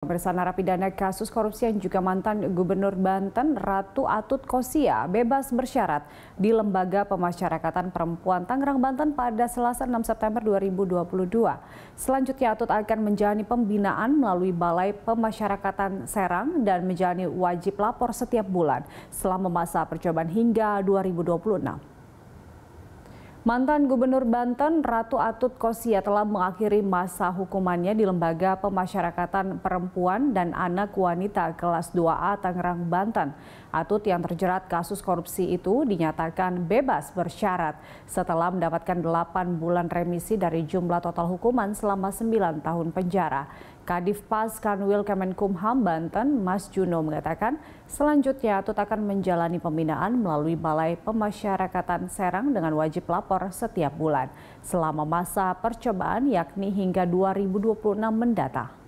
Pemeriksaan narapidana kasus korupsi yang juga mantan Gubernur Banten Ratu Atut Kosia bebas bersyarat di Lembaga Pemasyarakatan Perempuan Tangerang Banten pada Selasa 6 September 2022. Selanjutnya Atut akan menjalani pembinaan melalui Balai Pemasyarakatan Serang dan menjalani wajib lapor setiap bulan selama masa percobaan hingga 2026. Mantan Gubernur Banten Ratu Atut Kosia telah mengakhiri masa hukumannya di Lembaga Pemasyarakatan Perempuan dan Anak Wanita kelas 2A Tangerang, Banten. Atut yang terjerat kasus korupsi itu dinyatakan bebas bersyarat setelah mendapatkan 8 bulan remisi dari jumlah total hukuman selama 9 tahun penjara. Kadif Pas Kanwil Kemenkumham Banten, Mas Juno mengatakan selanjutnya Atut akan menjalani pembinaan melalui Balai Pemasyarakatan Serang dengan wajib lapor Lapor setiap bulan selama masa percobaan yakni hingga 2026 mendatang.